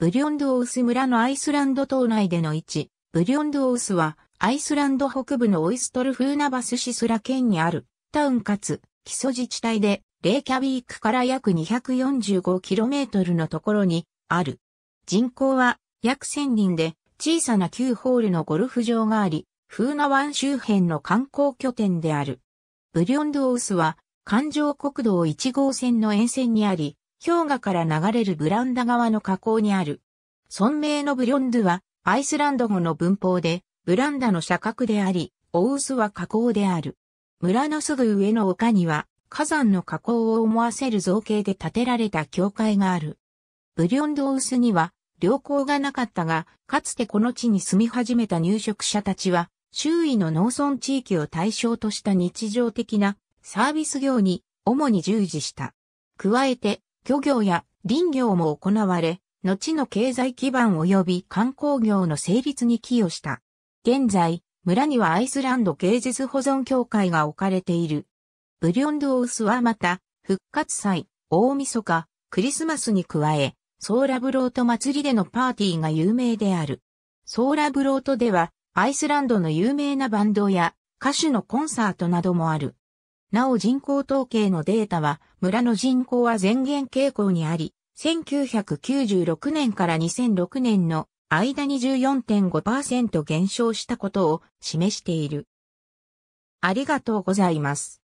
ブリョンドオウス村のアイスランド島内での位置、ブリョンドオウスは、アイスランド北部のオイストルフーナバスシスラ県にある、タウンかつ、基礎自治体で、レイキャビークから約 245km のところに、ある。人口は、約1000人で、小さな9ホールのゴルフ場があり、フーナ湾周辺の観光拠点である。ブリョンドオウスは、環状国道1号線の沿線にあり、氷河から流れるブランダ川の河口にある。村名のブリョンドゥは、アイスランド語の文法で、ブランダの社格であり、オウは河口である。村のすぐ上の丘には、火山の河口を思わせる造形で建てられた教会がある。ブリョンドウウスには、良好がなかったが、かつてこの地に住み始めた入植者たちは、周囲の農村地域を対象とした日常的なサービス業に主に従事した。加えて、漁業や林業も行われ、後の経済基盤及び観光業の成立に寄与した。現在、村にはアイスランド芸術保存協会が置かれている。ブリョンドースはまた、復活祭、大晦日、クリスマスに加え、ソーラブロート祭りでのパーティーが有名である。ソーラブロートでは、アイスランドの有名なバンドや歌手のコンサートなどもある。なお人口統計のデータは、村の人口は前減傾向にあり、1996年から2006年の間に14.5%減少したことを示している。ありがとうございます。